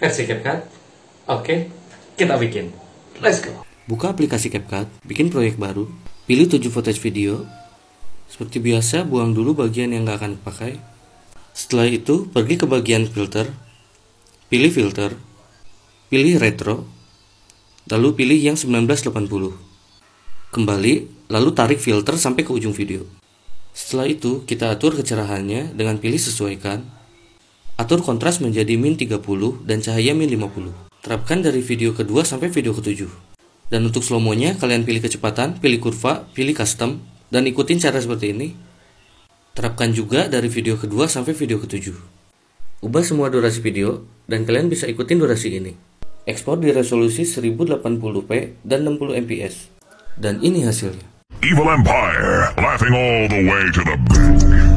versi CapCut. Oke, kita bikin. Let's go. Buka aplikasi CapCut, bikin proyek baru, pilih 7 footage video. Seperti biasa, buang dulu bagian yang gak akan dipakai. Setelah itu, pergi ke bagian filter, pilih filter, pilih retro, lalu pilih yang 1980. Kembali, lalu tarik filter sampai ke ujung video. Setelah itu, kita atur kecerahannya dengan pilih sesuaikan, Atur kontras menjadi min 30 dan cahaya min 50. Terapkan dari video kedua sampai video ketujuh. Dan untuk slow mo kalian pilih kecepatan, pilih kurva, pilih custom, dan ikutin cara seperti ini. Terapkan juga dari video kedua sampai video ketujuh. Ubah semua durasi video, dan kalian bisa ikutin durasi ini. Ekspor di resolusi 1080p dan 60 fps. Dan ini hasilnya. Evil Empire, laughing all the way to the bank.